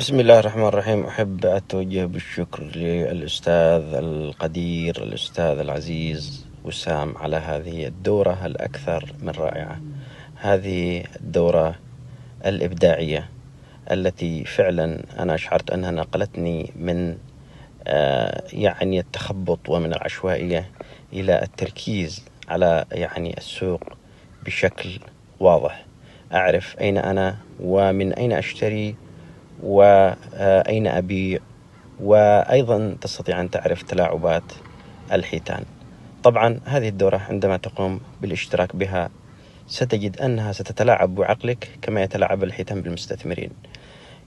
بسم الله الرحمن الرحيم أحب أتوجه بالشكر للأستاذ القدير الأستاذ العزيز وسام على هذه الدورة الأكثر من رائعة هذه الدورة الإبداعية التي فعلا أنا شعرت أنها نقلتني من آه، يعني التخبط ومن العشوائية إلى التركيز على يعني السوق بشكل واضح أعرف أين أنا ومن أين أشتري وأين أبيع وأيضا تستطيع أن تعرف تلاعبات الحيتان طبعا هذه الدورة عندما تقوم بالاشتراك بها ستجد أنها ستتلاعب بعقلك كما يتلاعب الحيتان بالمستثمرين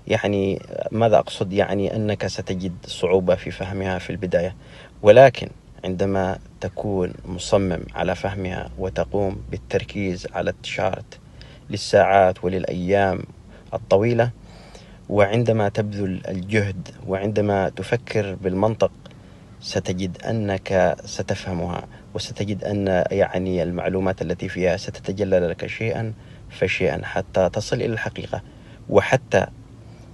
يعني ماذا أقصد يعني أنك ستجد صعوبة في فهمها في البداية ولكن عندما تكون مصمم على فهمها وتقوم بالتركيز على التشارت للساعات وللأيام الطويلة وعندما تبذل الجهد وعندما تفكر بالمنطق ستجد انك ستفهمها وستجد ان يعني المعلومات التي فيها ستتجلى لك شيئا فشيئا حتى تصل الى الحقيقه وحتى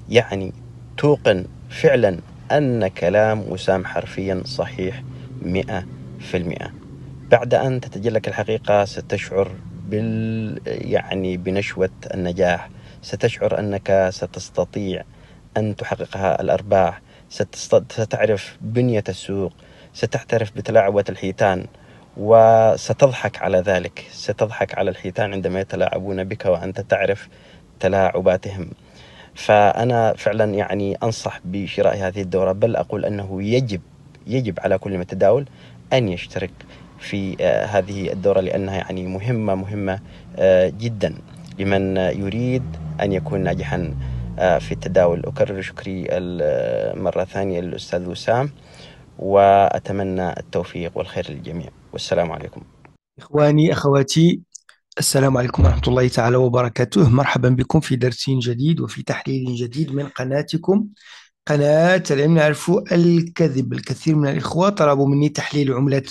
يعني توقن فعلا ان كلام وسام حرفيا صحيح 100% بعد ان تتجلى لك الحقيقه ستشعر بال يعني بنشوه النجاح ستشعر أنك ستستطيع أن تحققها الأرباح ستعرف بنية السوق ستعترف بتلاعبة الحيتان وستضحك على ذلك ستضحك على الحيتان عندما يتلاعبون بك وأنت تعرف تلاعباتهم فأنا فعلا يعني أنصح بشراء هذه الدورة بل أقول أنه يجب يجب على كل متداول أن يشترك في آه، هذه الدورة لأنها يعني مهمة مهمة آه، جدا لمن يريد أن يكون ناجحا آه، في التداول أكرر شكري آه، مرة ثانية للأستاذ وسام وأتمنى التوفيق والخير للجميع والسلام عليكم إخواني أخواتي السلام عليكم ورحمة الله تعالى وبركاته مرحبا بكم في درس جديد وفي تحليل جديد من قناتكم قناة العلم نعرف الكذب الكثير من الإخوة طلبوا مني تحليل عملة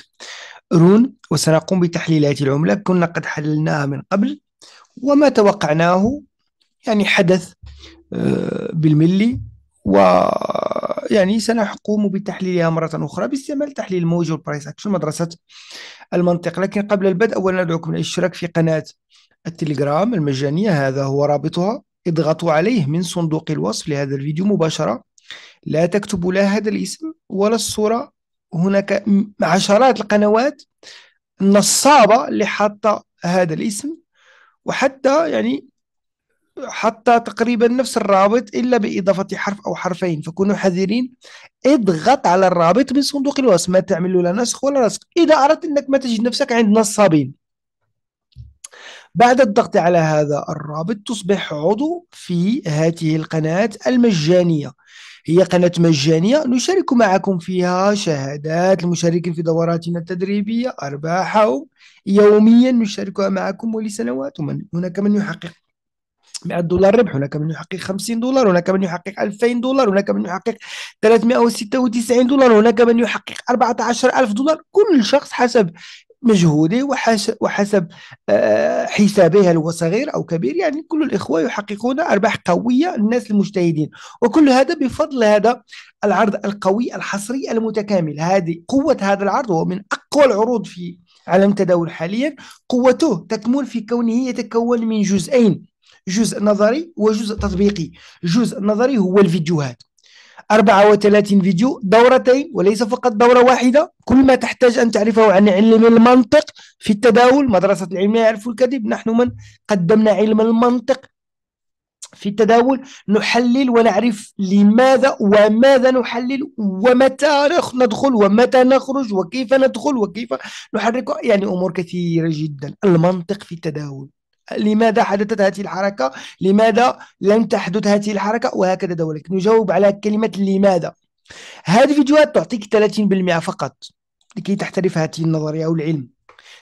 رون وسنقوم بتحليلات العملة كنا قد حللناها من قبل وما توقعناه يعني حدث آه، بالملي و يعني سنقوم بتحليلها مرة أخرى باستعمال تحليل الموج والبرايس أكشن مدرسة المنطق لكن قبل البدء أولا أدعوكم للاشتراك في قناة التليجرام المجانية هذا هو رابطها اضغطوا عليه من صندوق الوصف لهذا الفيديو مباشرة لا تكتبوا لا هذا الاسم ولا الصورة هناك عشرات القنوات النصابة اللي حاطة هذا الاسم وحتى يعني حتى تقريبا نفس الرابط إلا بإضافة حرف أو حرفين فكونوا حذرين اضغط على الرابط من صندوق الوصف ما تعمل لا نسخ ولا لصق إذا أردت أنك ما تجد نفسك عند نصابين بعد الضغط على هذا الرابط تصبح عضو في هذه القناة المجانية هي قناة مجانية نشارك معكم فيها شهادات المشاركين في دوراتنا التدريبية أرباحهم يوميا نشاركها معكم ولسنوات ومن هناك من يحقق 100 دولار ربح هناك من يحقق 50 دولار هناك من يحقق 2000 دولار هناك من يحقق 396 دولار هناك من يحقق 14000 دولار كل شخص حسب مجهوده وحسب, وحسب آه، حسابه هل هو صغير او كبير يعني كل الاخوه يحققون ارباح قويه الناس المجتهدين وكل هذا بفضل هذا العرض القوي الحصري المتكامل هذه قوه هذا العرض هو من اقوى العروض في عالم التداول حاليا قوته تكمن في كونه يتكون من جزئين جزء نظري وجزء تطبيقي جزء نظري هو الفيديوهات 34 فيديو دورتين وليس فقط دورة واحدة كل ما تحتاج أن تعرفه عن علم المنطق في التداول مدرسة العلم لا يعرف الكذب نحن من قدمنا علم المنطق في التداول نحلل ونعرف لماذا وماذا نحلل ومتى ندخل ومتى نخرج وكيف ندخل وكيف نحرك يعني أمور كثيرة جدا المنطق في التداول لماذا حدثت هذه الحركة لماذا لم تحدث هذه الحركة وهكذا دولك نجاوب على كلمة لماذا هذه الفيديوهات تعطيك 30% فقط لكي تحترف هذه النظرية أو العلم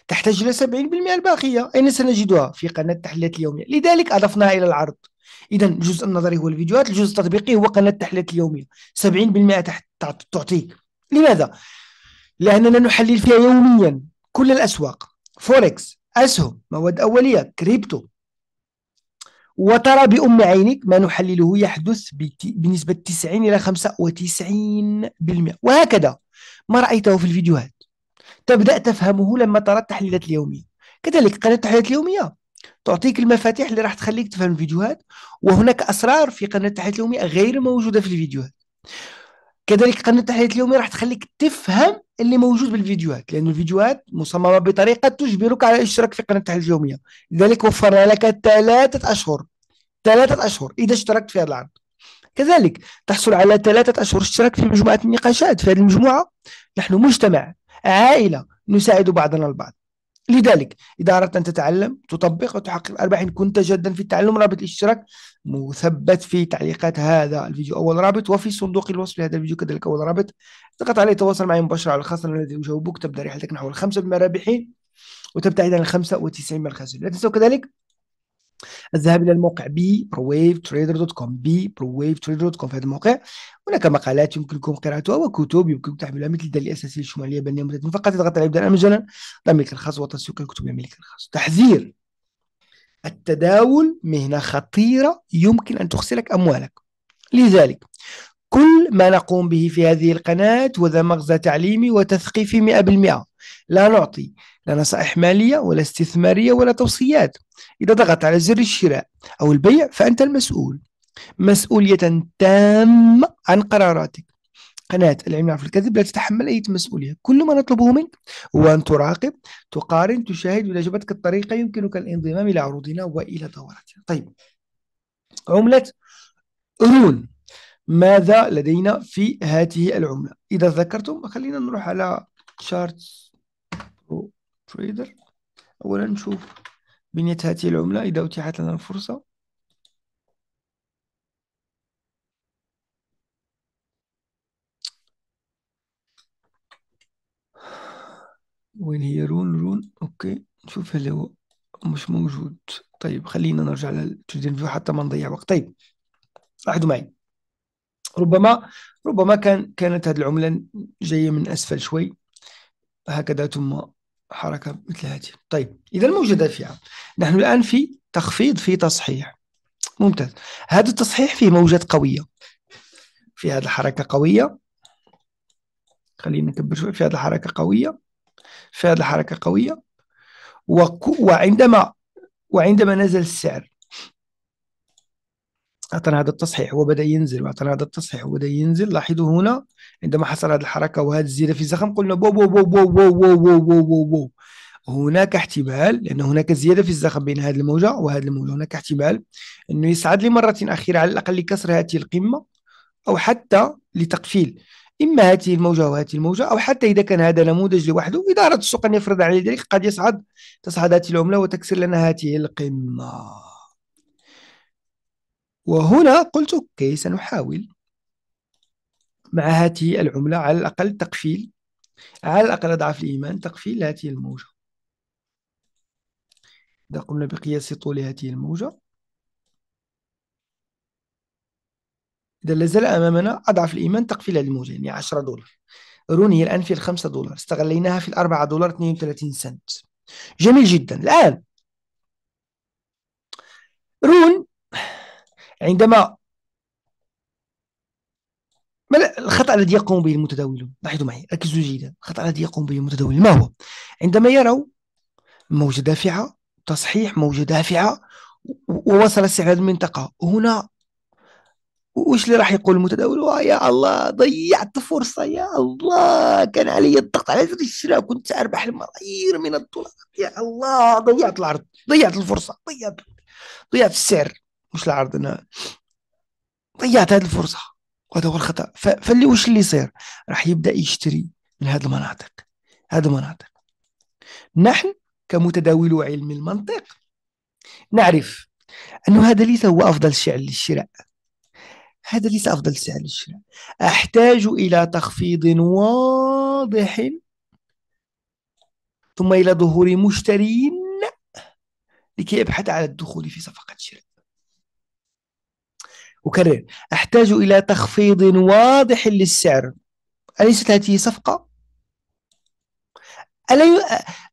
تحتاج إلى 70% الباقية أين سنجدها في قناة التحليلات اليومية لذلك أضفناها إلى العرض إذا الجزء النظري هو الفيديوهات الجزء التطبيقي هو قناة التحليلات اليومية 70% تحت تعطيك لماذا؟ لأننا نحلل فيها يوميا كل الأسواق فوركس أسهم مواد أولية كريبتو وترى بأم عينك ما نحلله يحدث بنسبة 90 إلى 95% وهكذا ما رأيته في الفيديوهات تبدأ تفهمه لما ترى التحليلات اليومية كذلك قناة التحليلات اليومية تعطيك المفاتيح اللي راح تخليك تفهم الفيديوهات وهناك أسرار في قناة التحليلات اليومية غير موجودة في الفيديوهات كذلك قناه التحليل اليومي راح تخليك تفهم اللي موجود بالفيديوهات لان الفيديوهات مصممه بطريقه تجبرك على الاشتراك في قناه التحليل اليوميه لذلك وفرنا لك ثلاثه اشهر ثلاثه اشهر اذا اشتركت في هذا العرض كذلك تحصل على ثلاثه اشهر اشتراك في مجموعه النقاشات في هذه المجموعه نحن مجتمع عائله نساعد بعضنا البعض لذلك إذا أردت أن تتعلم تطبق وتحقق أرباح كنت جدا في التعلم رابط الاشتراك مثبت في تعليقات هذا الفيديو أول رابط وفي صندوق الوصف لهذا الفيديو كذلك أول رابط اضغط عليه تواصل معي مباشرة على الخاص الذي أجاوبك تبدأ رحلتك نحو الخمسة بالمرابحين وتبتعد عن الخمسة وتسعين من الخاسرين لا تنسوا كذلك الذهاب الى الموقع بي برويف تريدر دوت كوم بي برويف تريدر دوت كوم في هذا الموقع هناك مقالات يمكنكم قراءتها وكتب يمكنكم تحملها مثل الدليل الاساسي للشماليه اليابانيه مجددا فقط تضغط على ابداء مجانا الملك الخاص وتسويق الكتب الملك الخاص تحذير التداول مهنه خطيره يمكن ان تخسرك اموالك لذلك كل ما نقوم به في هذه القناة وذا مغزى تعليمي وتثقيفي 100% لا نعطي لا نصائح مالية ولا استثمارية ولا توصيات إذا ضغطت على زر الشراء أو البيع فأنت المسؤول مسؤولية تامة عن قراراتك قناة العلم في الكذب لا تتحمل أي مسؤولية كل ما نطلبه منك هو أن تراقب تقارن تشاهد إذا جبتك الطريقة يمكنك الانضمام إلى عروضنا وإلى دوراتنا طيب عملة رون ماذا لدينا في هذه العملة إذا ذكرتم خلينا نروح على شارت تريدر أولا نشوف بنية هذه العملة إذا أتيحت لنا الفرصة وين هي رون رون أوكي نشوف هل هو مش موجود طيب خلينا نرجع فيو حتى ما نضيع وقت طيب لاحظوا معي ربما ربما كان كانت هذه العملة جاية من أسفل شوي هكذا ثم حركة مثل هذه طيب إذا الموجة دافعة نحن الآن في تخفيض في تصحيح ممتاز هذا التصحيح فيه موجات قوية في هذه الحركة قوية خلينا نكبر شوي في هذه الحركة قوية في هذه الحركة قوية وعندما وعندما نزل السعر أعطانا هذا التصحيح وبدأ ينزل وأعطانا هذا التصحيح وبدأ ينزل لاحظوا هنا عندما حصل هذه الحركة وهذه الزيادة في الزخم قلنا بو بو بو بو بو بو بو بو بو بو هناك احتمال لأن هناك زيادة في الزخم بين هذه الموجة وهذه الموجة هناك احتمال أنه يصعد لمرة أخيرة على الأقل لكسر هذه القمة أو حتى لتقفيل إما هذه الموجة وهذه الموجة أو حتى إذا كان هذا نموذج لوحده إذا السوق أن يفرض عليه ذلك قد يصعد تصعد هذه العملة وتكسر لنا هذه القمة وهنا قلت اوكي سنحاول مع هذه العملة على الأقل تقفيل على الأقل أضعف الإيمان تقفيل هذه الموجة إذا قمنا بقياس طول هذه الموجة إذا لازال أمامنا أضعف الإيمان تقفيل هذه الموجة يعني 10 دولار روني الآن في الخمسة دولار استغليناها في الأربعة دولار 32 سنت جميل جدا الآن رون عندما ما الخطأ الذي يقوم به المتداولون لاحظوا معي ركزوا جيدا الخطأ الذي يقوم به المتداولون ما هو عندما يروا موجة دافعة تصحيح موجة دافعة ووصل السعر المنطقة هنا وش اللي راح يقول المتداول آه، يا الله ضيعت فرصة يا الله كان علي الضغط على زر الشراء كنت أربح الملايير من الدولارات يا الله ضيعت العرض ضيعت الفرصة ضيعت ضيعت السعر مش العرض انا ضيعت هذه الفرصه وهذا هو الخطا فاللي وش اللي يصير راح يبدا يشتري من هذه المناطق هذه المناطق نحن كمتداولو علم المنطق نعرف انه هذا ليس هو افضل شيء للشراء هذا ليس افضل سعر للشراء احتاج الى تخفيض واضح ثم الى ظهور مشترين لكي ابحث على الدخول في صفقه شراء أكرر أحتاج إلى تخفيض واضح للسعر أليست هذه صفقة؟ ألي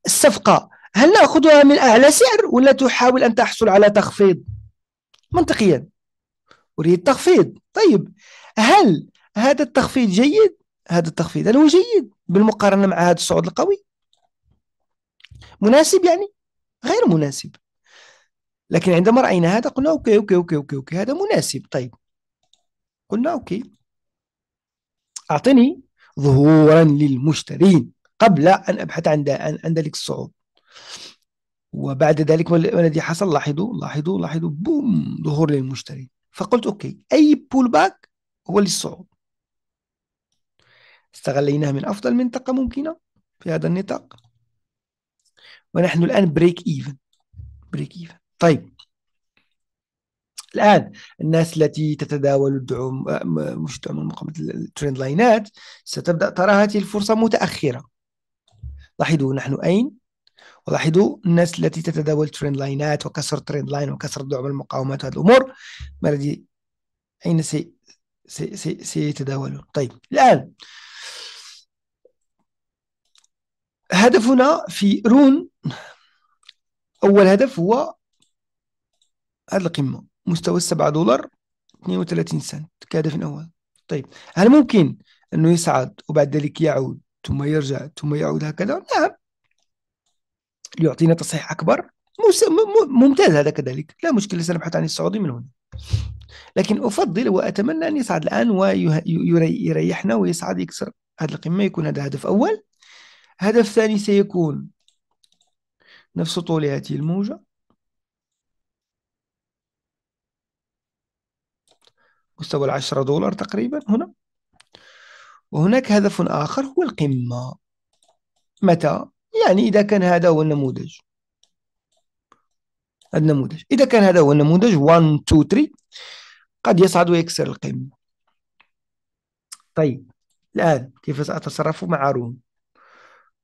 الصفقة هل نأخذها من أعلى سعر ولا تحاول أن تحصل على تخفيض؟ منطقيا أريد تخفيض طيب هل هذا التخفيض جيد؟ هذا التخفيض هل هو جيد بالمقارنة مع هذا الصعود القوي؟ مناسب يعني؟ غير مناسب لكن عندما راينا هذا قلنا اوكي اوكي اوكي اوكي, أوكي. هذا مناسب طيب قلنا اوكي اعطني ظهورا للمشترين قبل ان ابحث عن عن ذلك الصعود وبعد ذلك ما الذي حصل لاحظوا لاحظوا لاحظوا بوم ظهور للمشترين فقلت اوكي اي بول باك هو للصعود استغليناه من افضل منطقه ممكنه في هذا النطاق ونحن الان بريك ايفن بريك ايفن طيب الان الناس التي تتداول الدعم آه، مش دعم المقاومه الترند لاينات ستبدا ترى هذه الفرصه متاخره لاحظوا نحن اين ولاحظوا الناس التي تتداول ترند لاينات وكسر ترند لاين وكسر دعم المقاومات وهذه الامور ما الذي اين سي سي سي سيتداولون طيب الان هدفنا في رون اول هدف هو هذه القمه مستوى 7 دولار 32 سنت كهدف اول طيب هل ممكن انه يصعد وبعد ذلك يعود ثم يرجع ثم يعود هكذا نعم ليعطينا تصحيح اكبر ممتاز هذا كذلك لا مشكله سنبحث عن السعودي من هنا لكن افضل واتمنى ان يصعد الان ويريحنا ويصعد يكسر هذه القمه يكون هذا هدف اول هدف ثاني سيكون نفس طول هذه الموجه مستوى العشرة دولار تقريبا هنا وهناك هدف آخر هو القمة متى؟ يعني إذا كان هذا هو النموذج النموذج إذا كان هذا هو النموذج 1 2 3 قد يصعد ويكسر القمة طيب الآن كيف سأتصرف مع روم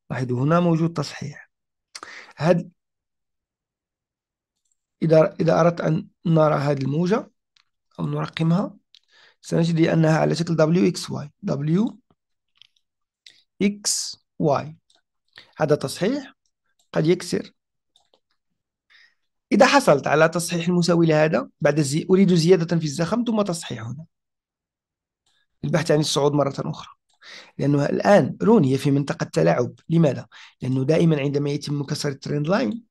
لاحظوا هنا موجود تصحيح هذا إذا إذا أردت أن نرى هذه الموجة أو نرقمها سنجد أنها على شكل WXY WXY هذا تصحيح قد يكسر إذا حصلت على تصحيح المساوي لهذا بعد الزي... أريد زيادة في الزخم ثم تصحيح هنا البحث عن الصعود مرة أخرى لأنه الآن روني في منطقة تلاعب لماذا؟ لأنه دائما عندما يتم كسر الترند لاين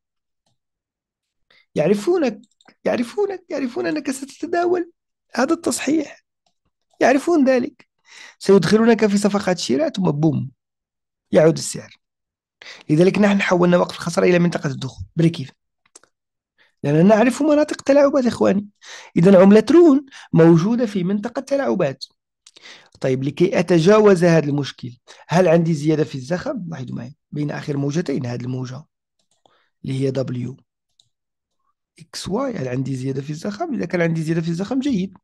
يعرفونك يعرفونك يعرفون أنك ستتداول هذا التصحيح يعرفون ذلك سيدخلونك في صفقات شراء ثم بوم يعود السعر لذلك نحن حولنا وقف الخسارة إلى منطقة الدخول بريكيف لأننا نعرف مناطق تلاعبات إخواني إذا عملة رون موجودة في منطقة تلاعبات طيب لكي أتجاوز هذا المشكل هل عندي زيادة في الزخم لاحظوا معي بين آخر موجتين هذه الموجة اللي هي دبليو اكس واي هل يعني عندي زياده في الزخم اذا كان عندي زياده في الزخم جيد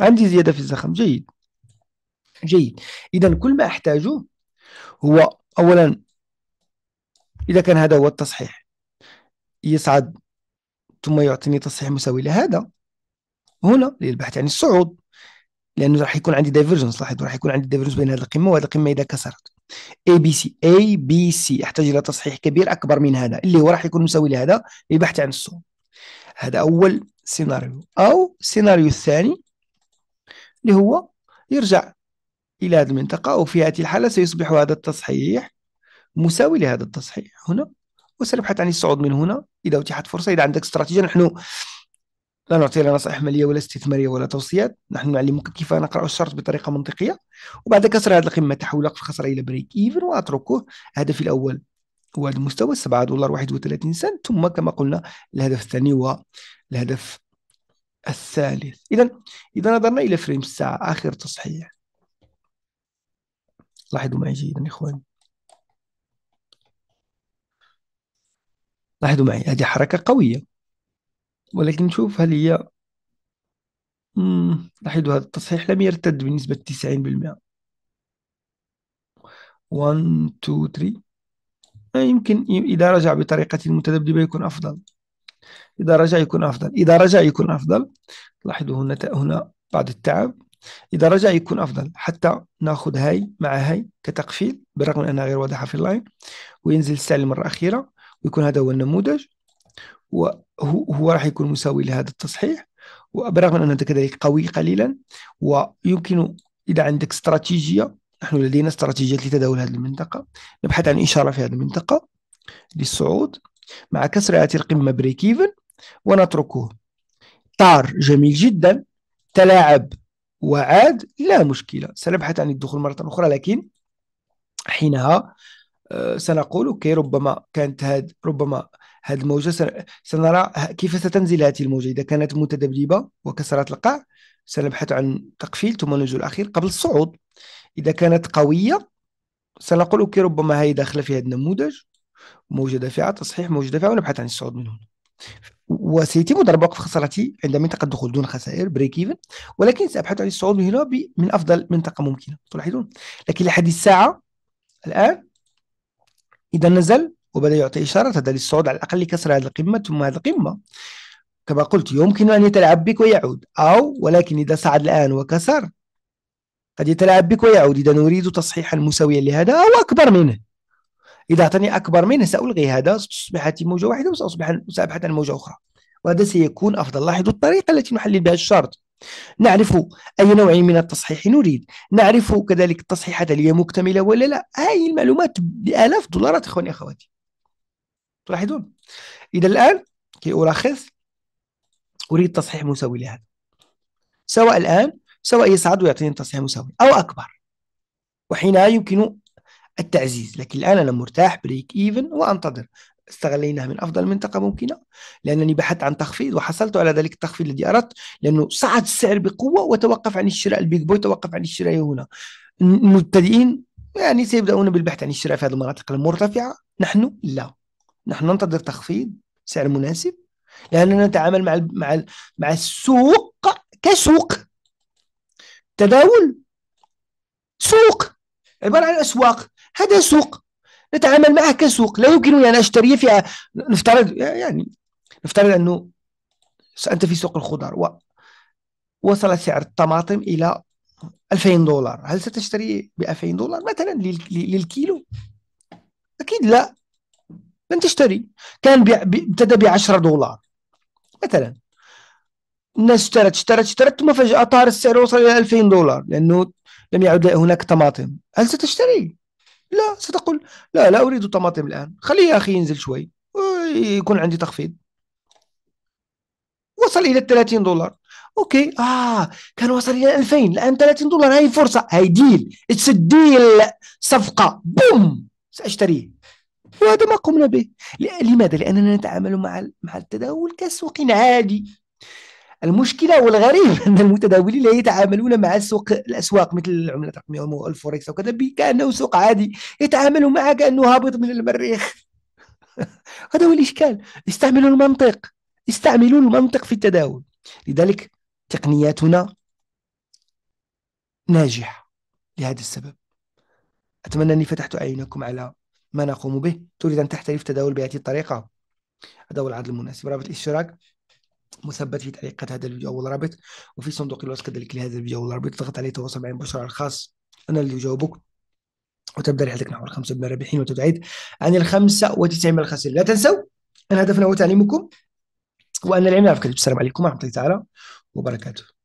عندي زياده في الزخم جيد جيد اذا كل ما احتاجه هو اولا اذا كان هذا هو التصحيح يصعد ثم يعطيني تصحيح مساوي لهذا هنا للبحث عن الصعود لانه راح يكون عندي دايفرجنس لاحظوا راح يكون عندي دايفرجنس بين هذه القمه وهذه القمه اذا كسرت اي بي سي اي بي سي احتاج الى تصحيح كبير اكبر من هذا اللي هو راح يكون مساوي لهذا للبحث عن الصعود هذا أول سيناريو أو السيناريو الثاني اللي هو يرجع إلى هذه المنطقة وفي هذه الحالة سيصبح هذا التصحيح مساوي لهذا التصحيح هنا وسنبحث عن الصعود من هنا إذا أتيحت فرصة إذا عندك استراتيجية نحن لا نعطي لا نصائح ماليه ولا استثماريه ولا توصيات نحن نعلمك كيف نقرا الشرط بطريقه منطقيه وبعد كسر هذه القمه تحول في خسارة الى بريك ايفن واتركه هدفي الاول هو هذا المستوى 7 دولار 31 سنت ثم كما قلنا الهدف الثاني هو الهدف الثالث اذا اذا نظرنا الى فريم الساعه اخر تصحيح لاحظوا معي جيدا يا اخواني لاحظوا معي هذه حركه قويه ولكن نشوف هل هي لاحظوا هذا التصحيح لم يرتد بنسبه 90% 1 2 3 آه، يمكن إذا رجع بطريقة متذبذبة يكون أفضل إذا رجع يكون أفضل إذا رجع يكون أفضل لاحظوا هنا هنا بعض التعب إذا رجع يكون أفضل حتى ناخذ هاي مع هاي كتقفيل بالرغم أنها غير واضحة في اللاين وينزل السعر المره الأخيرة ويكون هذا هو النموذج وهو راح يكون مساوي لهذا التصحيح وبرغم أن أنه كذلك قوي قليلا ويمكن إذا عندك استراتيجية نحن لدينا استراتيجيات لتداول هذه المنطقة نبحث عن إشارة في هذه المنطقة للصعود مع كسر هذه القمة بريك إيفن ونتركه طار جميل جدا تلاعب وعاد لا مشكلة سنبحث عن الدخول مرة أخرى لكن حينها آه، سنقول اوكي ربما كانت هاد ربما هذه الموجة سنرى كيف ستنزل هذه الموجة إذا كانت متدبلبة وكسرت القاع سنبحث عن تقفيل ثم نزول الأخير قبل الصعود إذا كانت قوية سنقول أوكي ربما هي داخلة في هذا النموذج موجودة دافعه تصحيح موجودة دافعه ونبحث عن الصعود من هنا وسيتم ضرب وقف خسارتي عند منطقة الدخول دون خسائر بريك ايفن ولكن سأبحث عن الصعود من هنا من أفضل منطقة ممكنة تلاحظون لكن لحد الساعة الآن إذا نزل وبدأ يعطي إشارة هذا للصعود على الأقل لكسر هذه القمة ثم هذه القمة كما قلت يمكن أن يتلعب بك ويعود أو ولكن إذا صعد الآن وكسر قد يتلاعب بك ويعود إذا نريد تصحيحا مساويا لهذا أو أكبر منه إذا أعطاني أكبر منه سألغي هذا ستصبح موجة واحدة وسأصبح سأبحث عن موجة أخرى وهذا سيكون أفضل لاحظوا الطريقة التي نحلل بها الشرط نعرف أي نوع من التصحيح نريد نعرف كذلك التصحيحات هي مكتملة ولا لا هذه المعلومات بآلاف دولارات إخواني أخواتي تلاحظون إذا الآن كي ألخص أريد تصحيح مساوي لهذا سواء الآن سواء يصعد ويعطيني تصحيح مساوي أو أكبر وحينها يمكن التعزيز لكن الآن أنا مرتاح بريك إيفن وأنتظر استغليناها من أفضل منطقة ممكنة لأنني بحثت عن تخفيض وحصلت على ذلك التخفيض الذي أردت لأنه صعد السعر بقوة وتوقف عن الشراء البيج بوي توقف عن الشراء هنا المبتدئين يعني سيبدأون بالبحث عن الشراء في هذه المناطق المرتفعة نحن لا نحن ننتظر تخفيض سعر مناسب لأننا نتعامل مع مع مع السوق كسوق تداول سوق عبارة عن أسواق هذا سوق نتعامل معه كسوق لا يمكنني أن أشتري فيها نفترض يعني نفترض أنه أنت في سوق الخضار و وصل سعر الطماطم إلى 2000 دولار هل ستشتري ب 2000 دولار مثلا للكيلو أكيد لا لن تشتري كان ابتدى ب 10 دولار مثلا الناس اشترت اشترت اشترت ثم فجأة طار السعر وصل إلى 2000 دولار لأنه لم يعد هناك طماطم هل ستشتري؟ لا ستقول لا لا أريد طماطم الآن خليه يا أخي ينزل شوي يكون عندي تخفيض وصل إلى 30 دولار أوكي آه كان وصل إلى 2000 الآن 30 دولار هاي فرصة هاي ديل اتس ديل صفقة بوم سأشتريه وهذا ما قمنا به لماذا؟ لأننا نتعامل مع مع التداول كسوق عادي المشكله والغريب ان المتداولين لا يتعاملون مع السوق الاسواق مثل العملات الرقميه والفوركس وكذا كانه سوق عادي يتعاملوا معه كانه هابط من المريخ هذا هو الاشكال استعملوا المنطق استعملوا المنطق في التداول لذلك تقنياتنا ناجحه لهذا السبب اتمنى اني فتحت اعينكم على ما نقوم به تريد ان تحترف تداول بهذه الطريقه هذا هو العرض المناسب رابط الاشتراك مثبت في تعليقات هذا الفيديو او الرابط وفي صندوق الوصف كذلك لهذا الفيديو او الرابط تضغط عليه تواصل معي مباشره الخاص انا اللي اجاوبك وتبدا رحلتك نحو الخمسه من الرابحين وتبتعد عن الخمسه وتسعين من الخاسرين لا تنسوا ان هدفنا هو تعليمكم وان العلم يعرف كذلك السلام عليكم ورحمه الله تعالى وبركاته